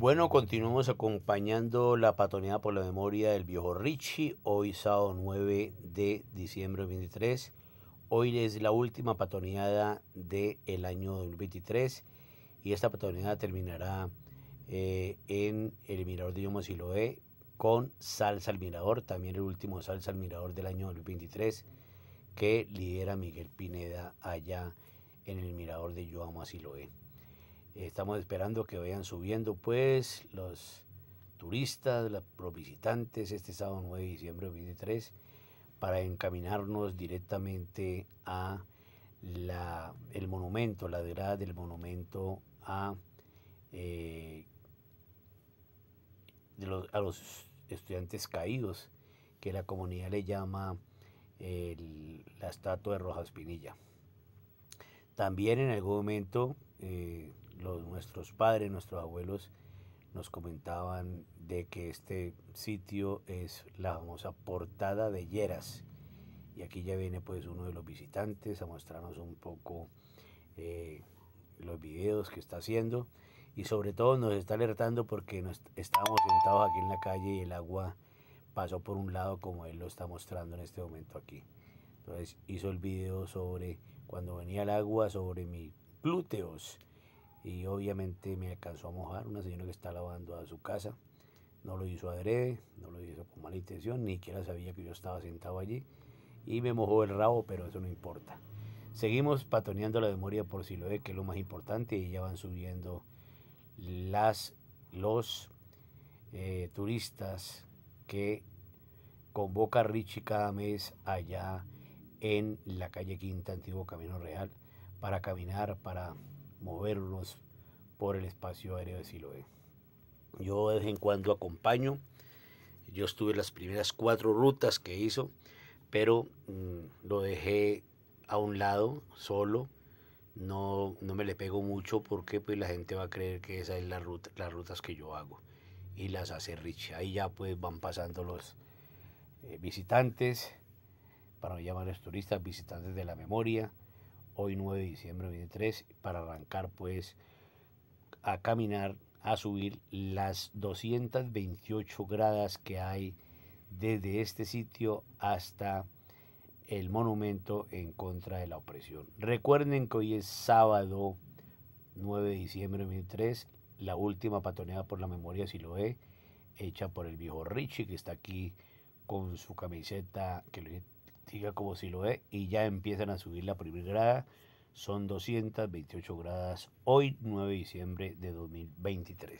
Bueno, continuamos acompañando la patoneada por la memoria del viejo Richie, hoy sábado 9 de diciembre de 2023. Hoy es la última patoneada del año 2023 y esta patoneada terminará eh, en el Mirador de Yomo Siloé con Salsa al Mirador, también el último Salsa al Mirador del año 2023 que lidera Miguel Pineda allá en el Mirador de Yomo Estamos esperando que vayan subiendo pues los turistas, los visitantes este sábado 9 de diciembre de 2023 para encaminarnos directamente a la, el monumento, la degrada del monumento eh, a, los, estudiantes caídos, que la comunidad le llama la estatua de Rojas Pinilla. También en algún momento eh, nuestros padres, nuestros abuelos nos comentaban de que este sitio es la famosa portada de Lleras. Y aquí ya viene pues uno de los visitantes a mostrarnos un poco eh, los videos que está haciendo. Y sobre todo nos está alertando porque nos, estábamos sentados aquí en la calle y el agua pasó por un lado como él lo está mostrando en este momento aquí. Entonces hizo el video sobre cuando venía el agua, sobre mi plúteos y obviamente me alcanzó a mojar una señora que está lavando a su casa. No lo hizo adrede, no lo hizo con mala intención, ni siquiera sabía que yo estaba sentado allí y me mojó el rabo, pero eso no importa. Seguimos patoneando la memoria por Siloé, que es lo más importante, y ya van subiendo las, los eh, turistas que convoca Richie cada mes allá en la calle Quinta, antiguo Camino Real, para caminar, para movernos por el espacio aéreo de Siloé. Yo de vez en cuando acompaño, yo estuve en las primeras cuatro rutas que hizo, pero mm, lo dejé a un lado, solo, no, no me le pego mucho porque pues, la gente va a creer que esa es la las rutas que yo hago y las hace Rich. Ahí ya pues van pasando los eh, visitantes, para no llamarles turistas, visitantes de la memoria, hoy 9 de diciembre de para arrancar pues a caminar, a subir las 228 gradas que hay desde este sitio hasta el monumento en contra de la opresión. Recuerden que hoy es sábado 9 de diciembre de 2003, la última patoneada por la memoria si lo ve, hecha por el viejo Richie que está aquí con su camiseta que lo siga como si lo ve y ya empiezan a subir la primera grada. Son 228 gradas hoy, 9 de diciembre de 2023.